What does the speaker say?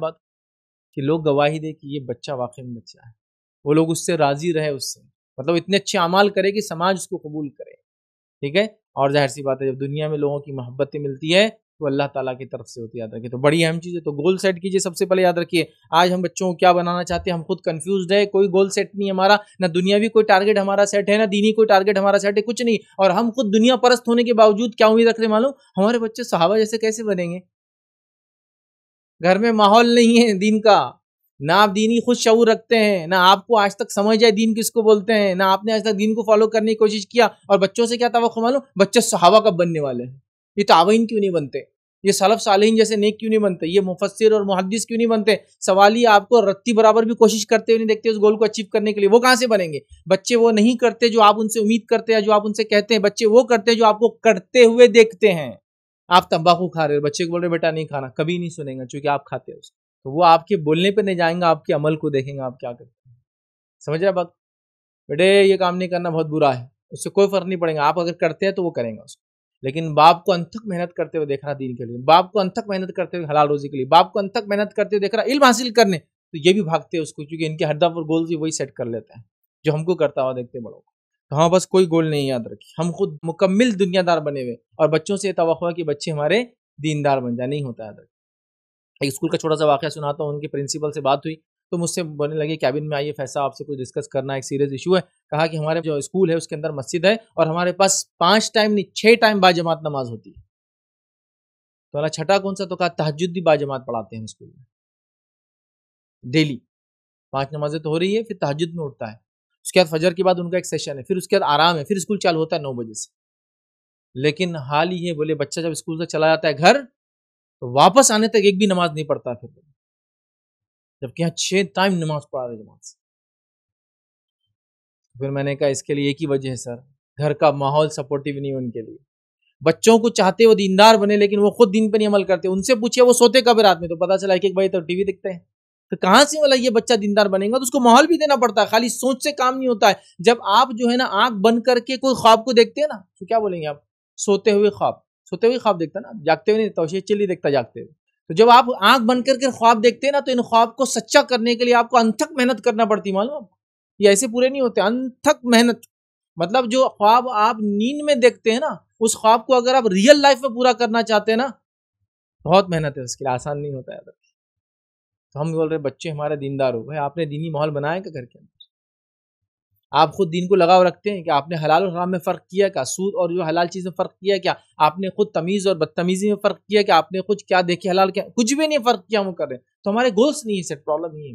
बात कि लोग गवाही दे कि ये बच्चा वाकई में बच्चा है वो लोग उससे राज़ी रहे उससे मतलब इतने अच्छे अमाल करे कि समाज उसको कबूल करे ठीक है और जाहिर सी बात है जब दुनिया में लोगों की मोहब्बतें मिलती है तो अल्लाह ताला की तरफ से होती याद रखिए तो बड़ी अहम चीज़ है तो गोल सेट कीजिए सबसे पहले याद रखिए आज हम बच्चों को क्या बनाना चाहते हैं हम खुद कंफ्यूज है कोई गोल सेट नहीं हमारा ना दुनिया भी कोई टारगेट हमारा सेट है ना दीनी कोई टारगेट हमारा सेट है कुछ नहीं और हम खुद दुनिया परस्त होने के बावजूद क्या उम्मीद रख रहे मालूम हमारे बच्चे सहाबा जैसे कैसे बनेंगे घर में माहौल नहीं है दीन का ना आप ही खुद शऊर रखते हैं ना आपको आज तक समझ आए दीन किसको बोलते हैं ना आपने आज तक दीन को फॉलो करने की कोशिश किया और बच्चों से क्या तो मालूम बच्चे सहावा कब बनने वाले हैं ये तावीन तो क्यों नहीं बनते ये सलफ सालीन जैसे नेक क्यों नहीं बनते ये मुफसर और मुहदस क्यों नहीं बनते सवाल ही आपको रत्ती बराबर भी कोशिश करते हुए नहीं देखते उस गोल को अचीव करने के लिए वो कहाँ से बनेंगे बच्चे वो नहीं करते जो आप उनसे उम्मीद करते हैं जो आप उनसे कहते हैं बच्चे वो करते हैं जो आपको करते हुए देखते हैं आप तंबाकू खा रहे हो बच्चे को बोल रहे बेटा नहीं खाना कभी नहीं सुनेगा क्योंकि आप खाते हो तो वो आपके बोलने पर नहीं जाएंगे आपके अमल को देखेंगे आप क्या करते हैं समझ रहे बात बेटे ये काम नहीं करना बहुत बुरा है उससे कोई फर्क नहीं पड़ेगा आप अगर करते हैं तो वो करेंगे उसको लेकिन बाप को अनथक मेहनत करते हुए देख रहा दीन के लिए बाप को अनथक मेहनत करते हुए हलाल रोजी के लिए बाप को अंतक मेहनत करते हुए देख रहा इल्म हासिल करने तो ये भी भागते हैं उसको क्योंकि इनके हरदा पर गोल्स भी वही सेट कर लेते हैं जो हमको करता हुआ देखते हैं बड़ों को तो हाँ बस कोई गोल नहीं याद रखी हम खुद मुकम्मिल दुनियादार बने हुए और बच्चों से तो है कि बच्चे हमारे दीनदार बन जाए नहीं होता याद रखी एक स्कूल का छोटा सा वाक़ सुनाता हूँ उनके प्रिंसिपल से बात हुई तो मुझसे बोलने लगे कैबिन में आइए फैसला आपसे कुछ डिस्कस करना एक सीरियस इशू है कहा कि हमारे जो स्कूल है उसके अंदर मस्जिद है और हमारे पास पाँच टाइम नहीं छः टाइम बाजमात नमाज होती है तो अला छठा कौन सा तो कहा तहजद भी बाजमात पढ़ाते हैं स्कूल में डेली पाँच नमाजें तो हो रही है फिर तहजद में उठता है उसके बाद फजर के बाद उनका एक सेशन है फिर उसके बाद आराम है फिर स्कूल चालू होता है नौ बजे से लेकिन हाल ही है बोले बच्चा जब स्कूल से चला जाता है घर तो वापस आने तक एक भी नमाज नहीं पढ़ता फिर जबकि यहाँ छः टाइम नमाज पढ़ा रहे जमात फिर मैंने कहा इसके लिए एक ही वजह है सर घर का माहौल सपोर्टिव नहीं उनके लिए बच्चों को चाहते वो दीनदार बने लेकिन वो खुद दिन पर नहीं अमल करते उनसे पूछिए वो सोते कब रात में तो पता चला एक एक भाई तो टीवी देखते हैं तो कहाँ से वाला ये बच्चा दिनदार बनेगा तो उसको माहौल भी देना पड़ता है खाली सोच से काम नहीं होता है जब आप जो है ना आंख बंद करके कोई ख्वाब को देखते हैं ना तो क्या बोलेंगे आप सोते हुए ख्वाब सोते हुए ख्वाब देखता ना जागते हुए नहीं देखता चिल्ली देखता जागते हुए तो जब आप आंख बंद करके ख्वाब देखते हैं ना तो इन ख्वाब को सच्चा करने के लिए आपको अनथक मेहनत करना पड़ती मालूम ये ऐसे पूरे नहीं होते अनथक मेहनत मतलब जो ख्वाब आप नींद में देखते हैं ना उस ख्वाब को अगर आप रियल लाइफ में पूरा करना चाहते हैं ना बहुत मेहनत है उसके लिए आसान नहीं होता है तो हम बोल रहे बच्चे हमारे दीनदार हो भाई आपने दीनी माहौल बनाया क्या घर के अंदर आप खुद दीन को लगाव रखते हैं कि आपने हलाल और हराम में फ़र्क किया क्या सूद और जो हलाल चीज़ में फ़र्क किया क्या आपने खुद तमीज़ और बदतमीज़ी में फ़र्क किया क्या आपने खुद क्या देखे हलाल क्या कुछ भी नहीं फ़र्क किया हम कर रहे हैं तो हमारे गोल्स नहीं है सर प्रॉब्लम ही है